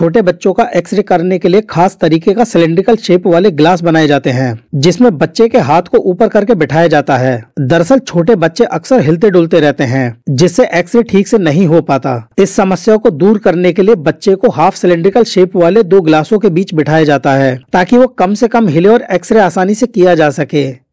छोटे बच्चों का एक्सरे करने के लिए खास तरीके का सिलेंड्रिकल शेप वाले ग्लास बनाए जाते हैं जिसमें बच्चे के हाथ को ऊपर करके बिठाया जाता है दरअसल छोटे बच्चे अक्सर हिलते डुलते रहते हैं जिससे एक्सरे ठीक से नहीं हो पाता इस समस्या को दूर करने के लिए बच्चे को हाफ सिलेंड्रिकल शेप वाले दो ग्लासों के बीच बिठाया जाता है ताकि वो कम से कम हिले और एक्सरे आसानी से किया जा सके